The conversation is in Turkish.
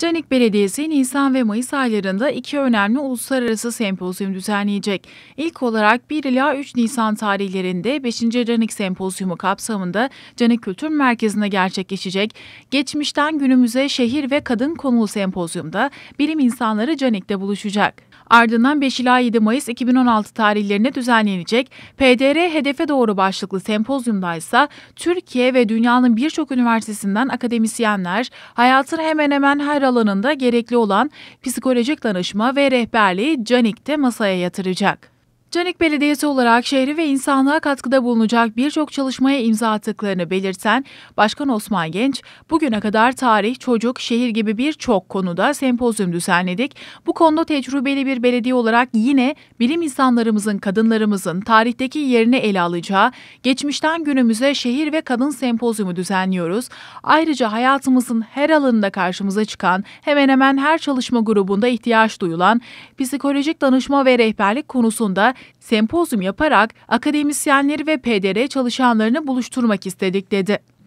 Canik Belediyesi Nisan ve Mayıs aylarında iki önemli uluslararası sempozyum düzenleyecek. İlk olarak 1 ila 3 Nisan tarihlerinde 5. Canik Sempozyumu kapsamında Canik Kültür Merkezi'nde gerçekleşecek. Geçmişten günümüze şehir ve kadın konulu sempozyumda bilim insanları Canik'te buluşacak. Ardından 5 ila 7 Mayıs 2016 tarihlerinde düzenlenecek PDR Hedefe Doğru başlıklı sempozyumda ise Türkiye ve dünyanın birçok üniversitesinden akademisyenler hayatın hemen hemen her alanında gerekli olan psikolojik danışma ve rehberliği canikte masaya yatıracak. Canik Belediyesi olarak şehri ve insanlığa katkıda bulunacak birçok çalışmaya imza attıklarını belirten Başkan Osman Genç, bugüne kadar tarih, çocuk, şehir gibi birçok konuda sempozyum düzenledik. Bu konuda tecrübeli bir belediye olarak yine bilim insanlarımızın, kadınlarımızın tarihteki yerini ele alacağı, geçmişten günümüze şehir ve kadın sempozyumu düzenliyoruz. Ayrıca hayatımızın her alanında karşımıza çıkan, hemen hemen her çalışma grubunda ihtiyaç duyulan psikolojik danışma ve rehberlik konusunda sempozyum yaparak akademisyenleri ve PDR çalışanlarını buluşturmak istedik dedi.